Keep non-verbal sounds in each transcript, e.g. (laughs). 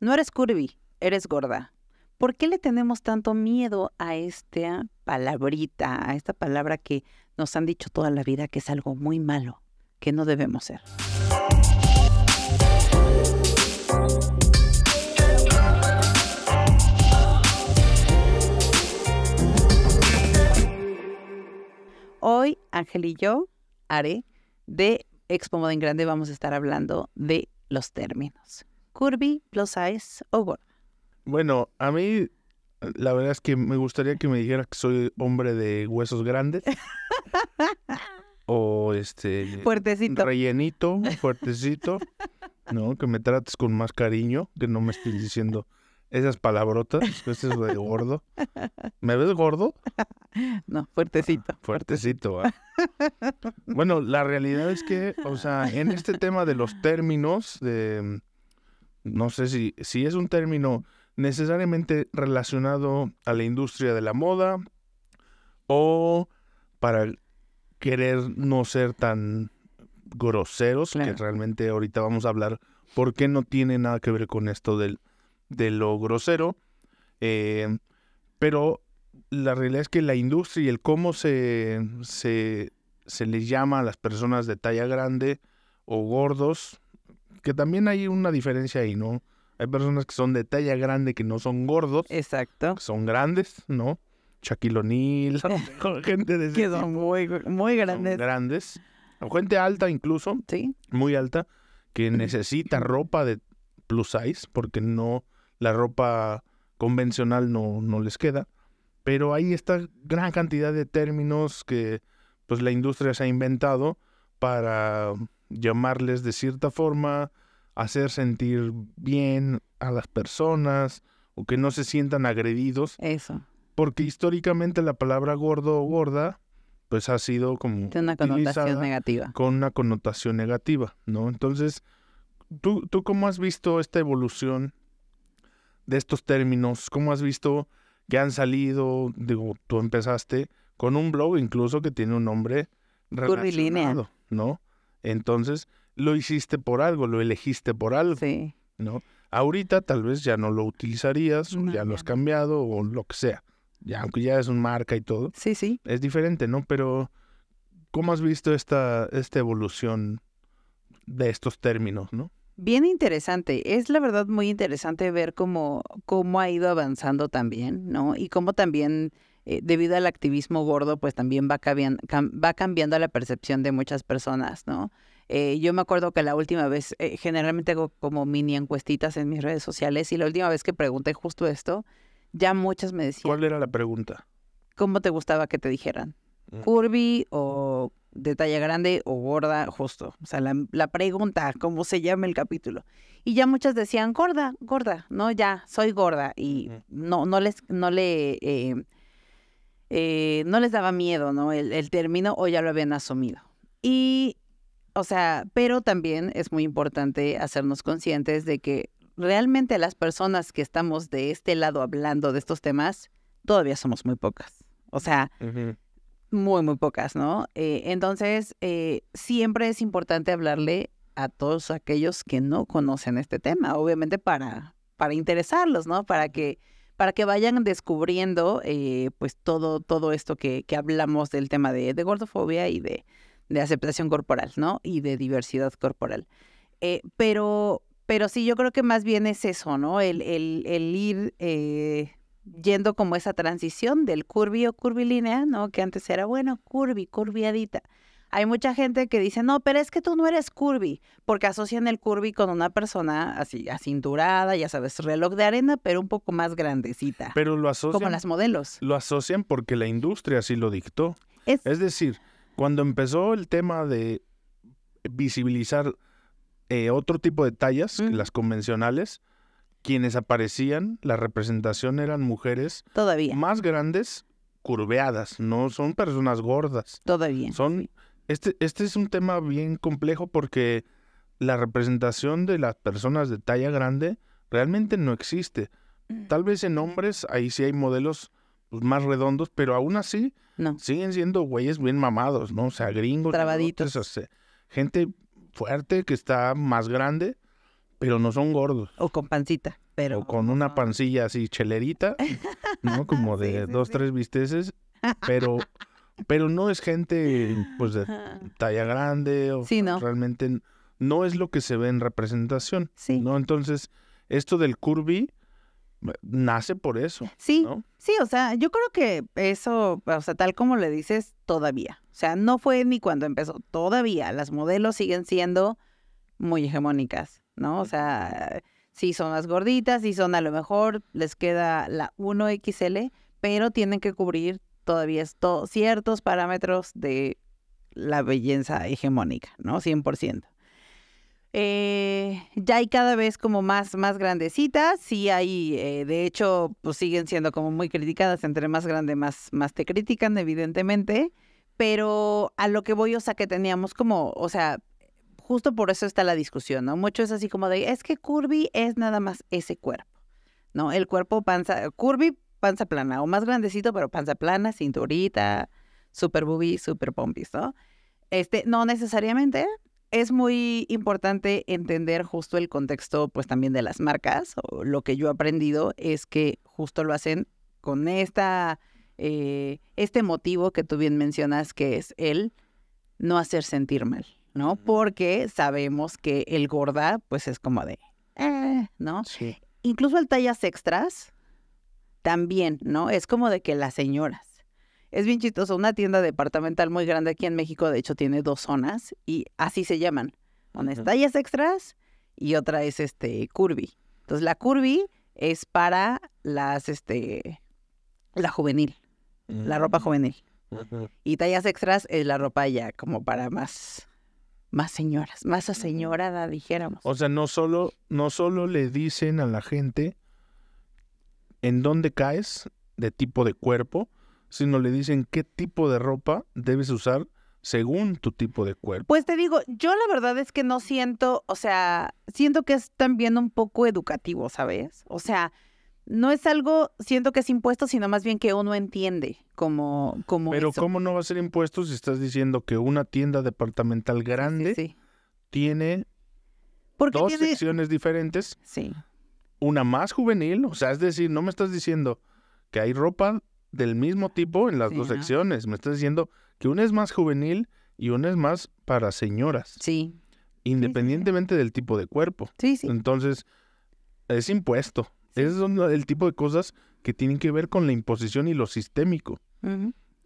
No eres curvy, eres gorda. ¿Por qué le tenemos tanto miedo a esta palabrita, a esta palabra que nos han dicho toda la vida que es algo muy malo, que no debemos ser? Hoy Ángel y yo haré de Expo Moda en Grande vamos a estar hablando de los términos curvy, plus size o gordo? Bueno, a mí la verdad es que me gustaría que me dijera que soy hombre de huesos grandes. (laughs) o este. Fuertecito. Rellenito, fuertecito. no, que me trates con más cariño, que no me estés diciendo esas palabrotas, es de gordo. ¿Me ves gordo? (laughs) No, fuertecito. fuertecito. Ah. Bueno, la realidad es que, o sea, en este tema de los términos, de no sé si, si es un término necesariamente relacionado a la industria de la moda o para querer no ser tan groseros, que realmente ahorita vamos a hablar por qué no tiene nada que ver con esto del, de lo grosero, eh, pero la realidad es que la industria y el cómo se, se, se les llama a las personas de talla grande o gordos que también hay una diferencia ahí, ¿no? Hay personas que son de talla grande, que no son gordos. Exacto. son grandes, ¿no? Shaquille (laughs) gente de Que son muy, muy grandes. grandes. Gente alta incluso. Sí. Muy alta, que necesita ropa de plus size, porque no, la ropa convencional no, no les queda. Pero hay esta gran cantidad de términos que pues la industria se ha inventado para llamarles de cierta forma, hacer sentir bien a las personas o que no se sientan agredidos. Eso. Porque históricamente la palabra gordo o gorda pues ha sido como... Tiene una connotación negativa. Con una connotación negativa, ¿no? Entonces, ¿tú, ¿tú cómo has visto esta evolución de estos términos? ¿Cómo has visto que han salido? Digo, tú empezaste con un blog incluso que tiene un nombre relacionado, ¿no? Entonces, lo hiciste por algo, lo elegiste por algo. ¿No? Ahorita tal vez ya no lo utilizarías, ya lo has cambiado o lo que sea. Ya, aunque ya es un marca y todo. Sí, sí. Es diferente, ¿no? Pero, ¿cómo has visto esta, esta evolución de estos términos, no? Bien interesante. Es la verdad muy interesante ver cómo ha ido avanzando también, ¿no? Y cómo también eh, debido al activismo gordo, pues también va cambiando, va cambiando la percepción de muchas personas, ¿no? Eh, yo me acuerdo que la última vez, eh, generalmente hago como mini encuestitas en mis redes sociales y la última vez que pregunté justo esto, ya muchas me decían... ¿Cuál era la pregunta? ¿Cómo te gustaba que te dijeran? Mm. ¿Curvy o de talla grande o gorda? Justo. O sea, la, pregunta, ¿cómo se llama el capítulo? Y ya muchas decían, gorda, gorda, no, ya, soy gorda. Y no, no les, no le... Eh, no les daba miedo, ¿no? El, término o ya lo habían asumido. Y, o sea, pero también es muy importante hacernos conscientes de que realmente las personas que estamos de este lado hablando de estos temas, todavía somos muy pocas. O sea, muy, muy pocas, ¿no? Eh, entonces, eh, siempre es importante hablarle a todos aquellos que no conocen este tema, obviamente para, para interesarlos, ¿no? Para que para que vayan descubriendo eh, pues todo, todo esto que, hablamos del tema de, gordofobia y de, aceptación corporal, ¿no? Y de diversidad corporal. Eh, pero, pero sí, yo creo que más bien es eso, ¿no? El, ir eh, yendo como esa transición del o curvilínea, ¿no? Que antes era, bueno, curvi, curviadita hay mucha gente que dice, no, pero es que tú no eres curvy, porque asocian el curvy con una persona así, acinturada, ya sabes, reloj de arena, pero un poco más grandecita. Pero lo asocian. Como las modelos. Lo asocian porque la industria así lo dictó. Es, decir, cuando empezó el tema de visibilizar eh, otro tipo de tallas, las convencionales, quienes aparecían, la representación eran mujeres. Todavía. Más grandes, curveadas, no son personas gordas. Todavía. Son. Este, este, es un tema bien complejo porque la representación de las personas de talla grande realmente no existe. Mm. Tal vez en hombres ahí sí hay modelos pues, más redondos, pero aún así siguen siendo güeyes bien mamados, ¿no? O sea, gringos. Trabaditos. gente fuerte que está más grande, pero no son gordos. O con pancita, pero... O con una pancilla así chelerita, ¿no? (laughs) Como de dos, tres visteses, pero pero no es gente pues de talla grande o realmente no es lo que se ve en representación. ¿no? Entonces, esto del curvy eh, nace por eso. Sí, sí, o sea, yo creo que eso, o sea, tal como le dices, todavía. O sea, no fue ni cuando empezó, todavía. Las modelos siguen siendo muy hegemónicas, ¿no? O sea, sí son las gorditas, sí son a lo mejor, les queda la 1XL, pero tienen que cubrir todavía ciertos parámetros de la belleza hegemónica, ¿no? 100%. Eh, ya hay cada vez como más, más grandecitas, sí hay, eh, de hecho, pues siguen siendo como muy criticadas, entre más grande más, más te critican, evidentemente, pero a lo que voy, o sea, que teníamos como, o sea, justo por eso está la discusión, ¿no? Mucho es así como de, es que curvy es nada más ese cuerpo, ¿no? El cuerpo panza, curvy panza plana o más grandecito, pero panza plana, cinturita, super booby, super pompis, ¿no? Este, no necesariamente. Es muy importante entender justo el contexto, pues también de las marcas. lo que yo he aprendido es que justo lo hacen con esta, eh, este motivo que tú bien mencionas, que es el no hacer sentir mal, ¿no? Porque sabemos que el gorda, pues es como de, eh, ¿no? Sí. Incluso el tallas extras, también, ¿no? Es como de que las señoras. Es bien chistoso, una tienda departamental muy grande aquí en México, de hecho tiene dos zonas y así se llaman. Una es tallas extras y otra es este curvy. Entonces la curvy es para las este la juvenil, la ropa mm. juvenil. Y tallas extras es la ropa ya como para más más señoras, más aseñorada, dijéramos. O sea, no solo no solo le dicen a la gente en dónde caes de tipo de cuerpo, sino le dicen qué tipo de ropa debes usar según tu tipo de cuerpo. Pues te digo, yo la verdad es que no siento, o sea, siento que es también un poco educativo, ¿sabes? O sea, no es algo, siento que es impuesto, sino más bien que uno entiende como... como Pero ¿cómo no va a ser impuesto si estás diciendo que una tienda departamental grande tiene dos secciones diferentes? Sí una más juvenil, o sea, es decir, no me estás diciendo que hay ropa del mismo tipo en las dos secciones, me estás diciendo que una es más juvenil y una es más para señoras. Sí. Independientemente del tipo de cuerpo. Sí, sí. Entonces, es impuesto. Ese es el tipo de cosas que tienen que ver con la imposición y lo sistémico.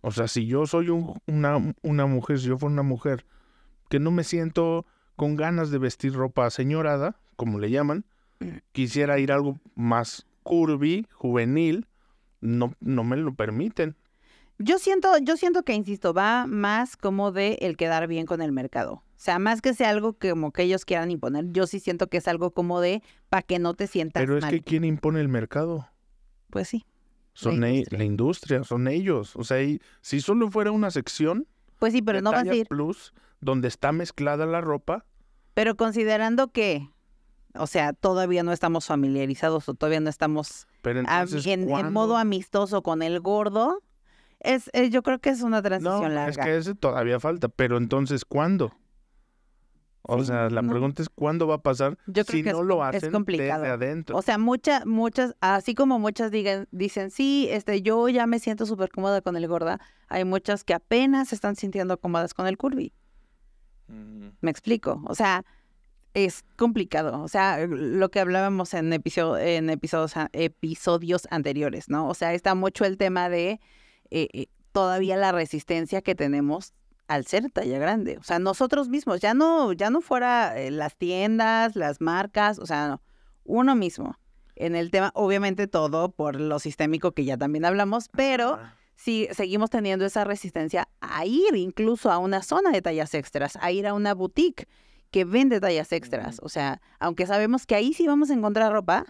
O sea, si yo soy una, una mujer, si yo fuera una mujer que no me siento con ganas de vestir ropa señorada, como le llaman, quisiera ir algo más curvy, juvenil, no, no me lo permiten. Yo siento, yo siento que, insisto, va más como de el quedar bien con el mercado. O sea, más que sea algo como que ellos quieran imponer, yo sí siento que es algo como de para que no te sientas Pero es que ¿quién impone el mercado? Pues sí. Son la e, industria, son ellos. O sea, si solo fuera una sección. Pues sí, pero no va a ir. Plus, donde está mezclada la ropa. Pero considerando que o sea, todavía no estamos familiarizados o todavía no estamos en, modo amistoso con el gordo. Es, eh, yo creo que es una transición no, larga. Es que eso todavía falta, pero entonces, ¿cuándo? O sea, la pregunta es cuándo va a pasar yo creo si no lo hacen complicado. desde adentro. O sea, muchas, muchas, así como muchas dicen, sí, este, yo ya me siento súper cómoda con el gorda, hay muchas que apenas se están sintiendo cómodas con el curvy. Me explico. O sea, es complicado. O sea, lo que hablábamos en, episodio, en episodios, episodios anteriores, ¿no? O sea, está mucho el tema de eh, eh, todavía la resistencia que tenemos al ser talla grande. O sea, nosotros mismos, ya no, ya no fuera eh, las tiendas, las marcas, o sea, uno mismo. En el tema, obviamente todo por lo sistémico que ya también hablamos, pero si seguimos teniendo esa resistencia a ir incluso a una zona de tallas extras, a ir a una boutique que vende tallas extras. O sea, aunque sabemos que ahí sí vamos a encontrar ropa,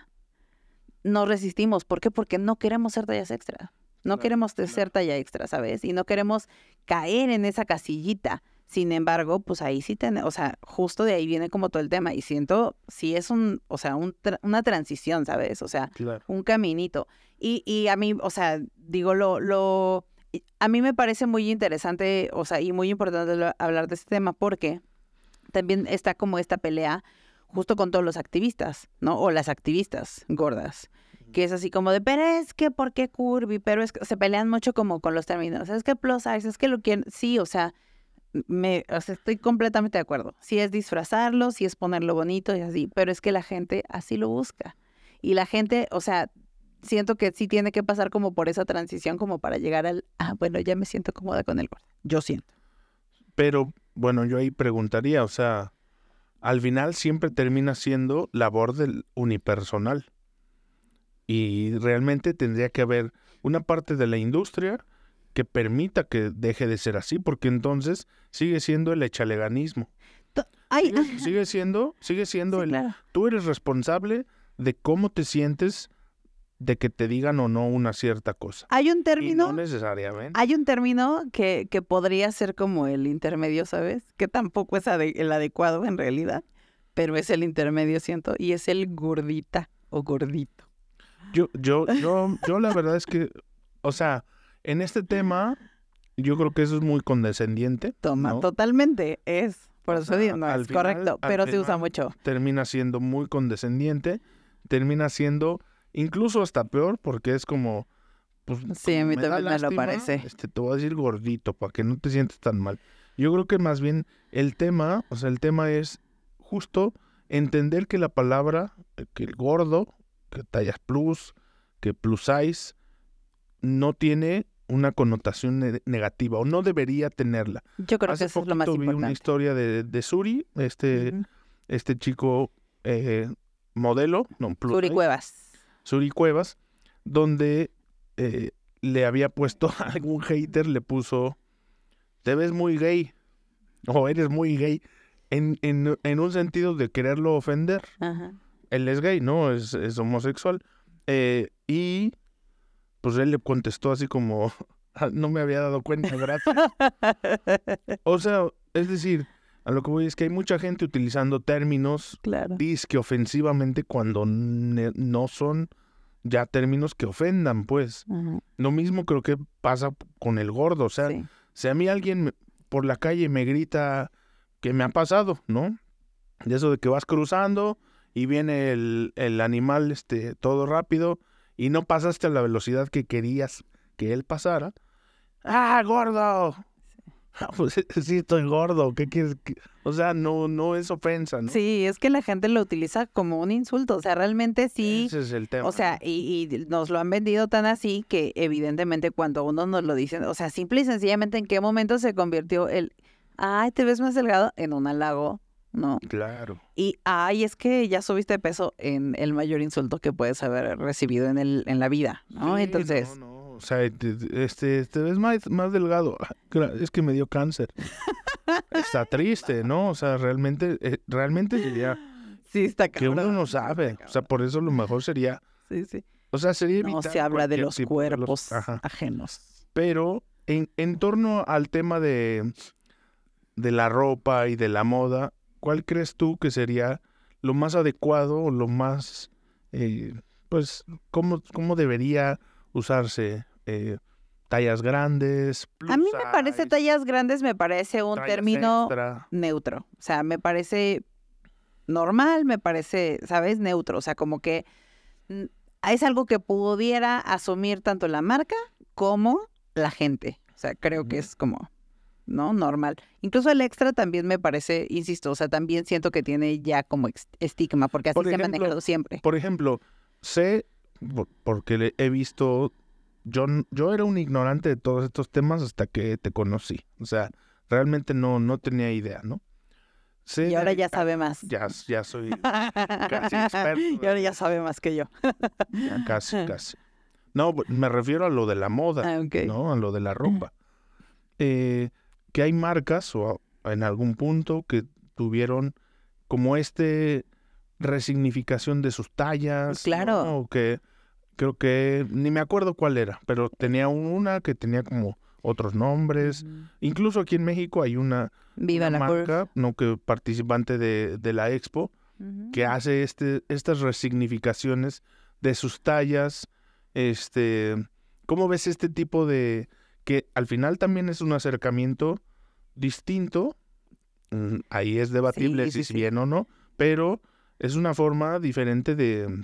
no resistimos. ¿Por qué? Porque no queremos ser tallas extra. No queremos ser talla extra, ¿sabes? Y no queremos caer en esa casillita. Sin embargo, pues ahí sí tenemos, o sea, justo de ahí viene como todo el tema. Y siento, si es un, o sea, una transición, ¿sabes? O sea, un caminito. Y, y a mí, o sea, digo, lo, lo, a mí me parece muy interesante, o sea, y muy importante hablar de este tema porque también está como esta pelea justo con todos los activistas, ¿no? O las activistas gordas, que es así como de, pero es que, ¿por qué curvy? Pero es que se pelean mucho como con los términos, es que plus size, es que lo quieren, sí, o sea, me, estoy completamente de acuerdo. Si sí es disfrazarlo, si sí es ponerlo bonito y así, pero es que la gente así lo busca. Y la gente, o sea, siento que sí tiene que pasar como por esa transición como para llegar al, ah, bueno, ya me siento cómoda con el gordo. Yo siento. Pero bueno, yo ahí preguntaría, o sea, al final siempre termina siendo labor del unipersonal. Y realmente tendría que haber una parte de la industria que permita que deje de ser así, porque entonces sigue siendo el echaleganismo. Sigue, siendo, sigue siendo el tú eres responsable de cómo te sientes de que te digan o no una cierta cosa. Hay un término. no necesariamente. Hay un término que, podría ser como el intermedio, ¿sabes? Que tampoco es el adecuado en realidad, pero es el intermedio, siento, y es el gordita o gordito. Yo, yo, (laughs) yo, yo la verdad es que, o sea, en este tema, yo creo que eso es muy condescendiente. Toma, totalmente, es. Por eso digo, no es correcto, pero se usa mucho. Termina siendo muy condescendiente, termina siendo Incluso hasta peor porque es como... Pues, sí, a mí me me lo parece. Este, te voy a decir gordito para que no te sientes tan mal. Yo creo que más bien el tema, o sea, el tema es justo entender que la palabra, eh, que el gordo, que tallas plus, que plus size, no tiene una connotación negativa o no debería tenerla. Yo creo que eso es lo más vi importante. una historia de, de Suri, este, este chico eh, modelo, no, plus, Suri Cuevas Suri Cuevas, donde eh, le había puesto a (laughs) algún hater, le puso, te ves muy gay, o eres muy gay, en, en, un sentido de quererlo ofender. Él es gay, ¿no? Es, homosexual. Eh, y pues él le contestó así como, (laughs) ah, no me había dado cuenta, gracias. (laughs) o sea, es decir, a lo que voy es que hay mucha gente utilizando términos claro. disque ofensivamente cuando no son ya términos que ofendan, pues. Lo mismo creo que pasa con el gordo. O sea, si a mí alguien por la calle me grita que me ha pasado, ¿no? De eso de que vas cruzando y viene el, animal este, todo rápido y no pasaste a la velocidad que querías que él pasara. ¡Ah, gordo! (laughs) Ah, pues sí, estoy gordo. ¿Qué quieres? O sea, no, no es ofensa, ¿no? Sí, es que la gente lo utiliza como un insulto. O sea, realmente sí. Ese es el tema. O sea, y, nos lo han vendido tan así que evidentemente cuando uno nos lo dice, o sea, simple y sencillamente en qué momento se convirtió el, ay, te ves más delgado en un halago. ¿no? Claro. Y, ay, es que ya subiste de peso en el mayor insulto que puedes haber recibido en, el, en la vida, ¿no? Entonces. no sea, este, es más, delgado. Ah, es que me dio cáncer. Está (laughs) triste, ¿no? O sea, realmente, eh, realmente sería... Sí, está cabrón. Que uno no sabe. O sea, por eso lo mejor sería... Sí, sí. O sea, sería evitar No se habla de los cuerpos ajenos. Pero en, torno al tema de, de la ropa y de la moda, ¿cuál crees tú que sería lo más adecuado o lo más, eh, pues, cómo debería usarse eh, tallas grandes. a mí me parece tallas grandes, me parece un término neutro. O sea, me parece normal, me parece, ¿sabes? Neutro. O sea, como que mm, es algo que pudiera asumir tanto la marca como la gente. O sea, creo que es como, ¿no? Normal. Incluso el extra también me parece, insisto, o sea, también siento que tiene ya como estigma, porque así se ha manejado siempre. Por ejemplo, sé, porque he visto yo, yo era un ignorante de todos estos temas hasta que te conocí. O sea, realmente no, no tenía idea, ¿no? Sí, y ahora ya sabe más. Ya, ya soy (laughs) casi experto. Y ahora ya sabe más que yo. casi, (laughs) casi. No, me refiero a lo de la moda, ah, ¿no? A lo de la ropa. (clears throat) Eh, que hay marcas o en algún punto que tuvieron como este resignificación de sus tallas. Claro. O que creo que ni me acuerdo cuál era, pero tenía una que tenía como otros nombres. Incluso aquí en México hay una, marca, no que participante de, de la expo, que hace este, estas resignificaciones de sus tallas. Este, ¿cómo ves este tipo de que al final también es un acercamiento distinto? Mm, ahí es debatible si es bien o no, pero es una forma diferente de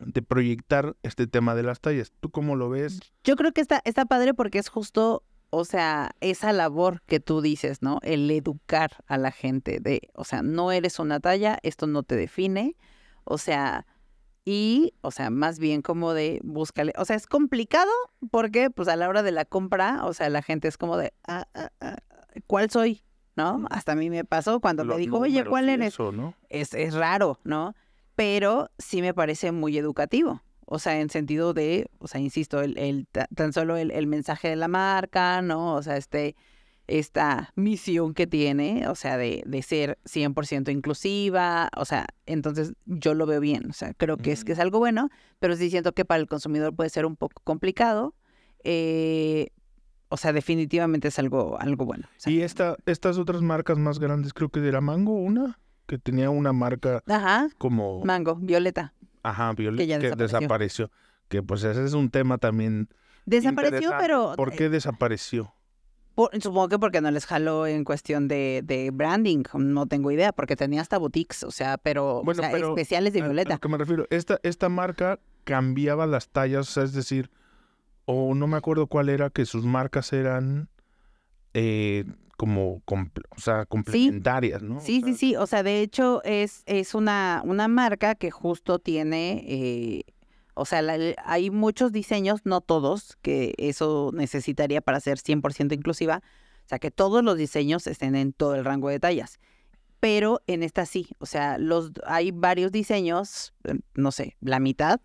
de proyectar este tema de las tallas. ¿Tú cómo lo ves? Yo creo que está, está padre porque es justo, o sea, esa labor que tú dices, ¿no? El educar a la gente de, o sea, no eres una talla, esto no te define, o sea, y, o sea, más bien como de búscale, o sea, es complicado porque pues a la hora de la compra, o sea, la gente es como de, ah, ah, ah, ¿cuál soy? ¿No? Hasta a mí me pasó cuando me dijo, oye, ¿cuál eres? es, es raro, ¿no? pero sí me parece muy educativo. O sea, en sentido de, o sea, insisto, el, tan solo el, mensaje de la marca, ¿no? O sea, este, esta misión que tiene, o sea, de, de ser 100% inclusiva, o sea, entonces yo lo veo bien, o sea, creo que es, que mm. es algo bueno, pero sí siento que para el consumidor puede ser un poco complicado, eh, o sea, definitivamente es algo, algo bueno. y estas otras marcas más grandes, creo que de la Mango, una que tenía una marca como... Mango, Violeta. Ajá, Violeta, que, desapareció. Que pues ese es un tema también... Desapareció, pero... ¿Por qué eh, desapareció? supongo que porque no les jaló en cuestión de, branding, no tengo idea, porque tenía hasta boutiques, o sea, pero, bueno, especiales de Violeta. A, lo que me refiero, esta, esta marca cambiaba las tallas, o sea, es decir, o no me acuerdo cuál era, que sus marcas eran... Eh, como, o sea, complementarias, ¿no? Sí, sí, sí. O sea, de hecho es, es una, una marca que justo tiene, eh, o sea, hay muchos diseños, no todos, que eso necesitaría para ser 100% inclusiva. O sea, que todos los diseños estén en todo el rango de tallas. Pero en esta sí, o sea, los, hay varios diseños, eh, no sé, la mitad,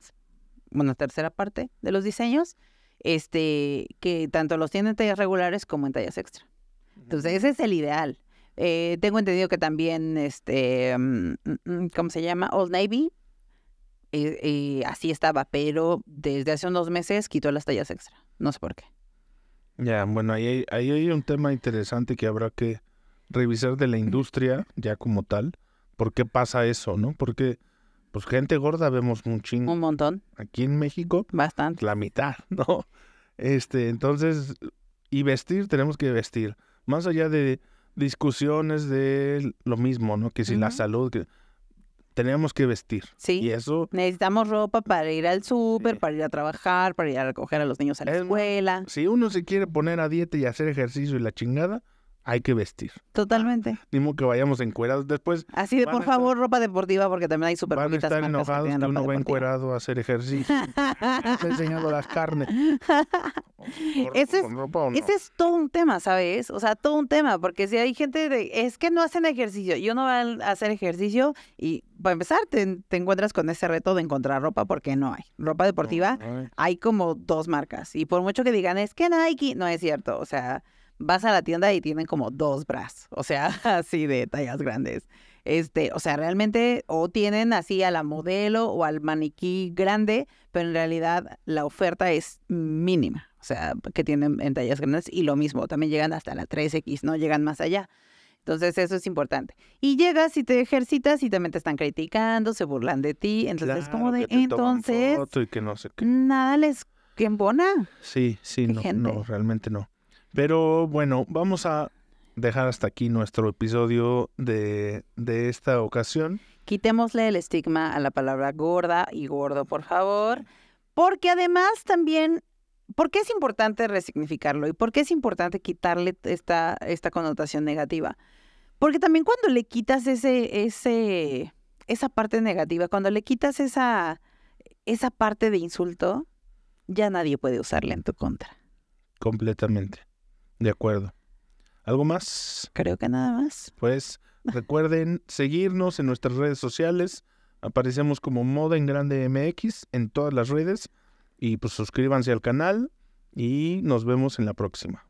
bueno, tercera parte de los diseños, este, que tanto los tienen en tallas regulares como en tallas extra. Entonces, ese es el ideal. Eh, tengo entendido que también, este, mm, mm, mm, ¿cómo se llama? Old Navy. Y eh, eh, así estaba, pero desde hace unos meses quitó las tallas extra. No sé por qué. Ya, bueno, ahí hay, ahí hay un tema interesante que habrá que revisar de la industria ya como tal. ¿Por qué pasa eso, no? Porque, pues, gente gorda vemos un Un montón. Aquí en México. Bastante. La mitad, (laughs) ¿no? Este, entonces, y vestir, tenemos que vestir. Más allá de discusiones de lo mismo, ¿no? Que si la salud, que tenemos que vestir. Sí. eso. Necesitamos ropa para ir al súper, para ir a trabajar, para ir a recoger a los niños a la escuela. Si uno se quiere poner a dieta y hacer ejercicio y la chingada, hay que vestir. Totalmente. Ah, ni que vayamos encuerados después. Así de, por favor, ropa deportiva, porque también hay súper Van a estar enojados que, uno va encuerado a hacer ejercicio. (laughs) Está enseñando las carnes. (laughs) Ese es, todo un tema, ¿sabes? O sea, todo un tema, porque si hay gente de, es que no hacen ejercicio, yo no voy a hacer ejercicio y para empezar te, encuentras con ese reto de encontrar ropa porque no hay. Ropa deportiva hay. como dos marcas y por mucho que digan es que Nike, no es cierto, o sea, vas a la tienda y tienen como dos bras, o sea, (laughs) así de tallas grandes. Este, o sea, realmente o tienen así a la modelo o al maniquí grande, pero en realidad la oferta es mínima o sea, que tienen en tallas grandes y lo mismo, también llegan hasta la 3X, no llegan más allá. Entonces eso es importante. Y llegas y te ejercitas y también te están criticando, se burlan de ti, entonces como de entonces que no sé qué. nada les quembona. Sí, sí, no, no, realmente no. Pero bueno, vamos a dejar hasta aquí nuestro episodio de, de esta ocasión. Quitémosle el estigma a la palabra gorda y gordo, por favor. Porque además también ¿Por qué es importante resignificarlo y por qué es importante quitarle esta, esta connotación negativa? Porque también cuando le quitas ese, ese, esa parte negativa, cuando le quitas esa, esa parte de insulto, ya nadie puede usarla en tu contra. Completamente. De acuerdo. ¿Algo más? Creo que nada más. Pues recuerden seguirnos en nuestras redes sociales. Aparecemos como Moda en Grande MX en todas las redes. Y pues suscríbanse al canal y nos vemos en la próxima.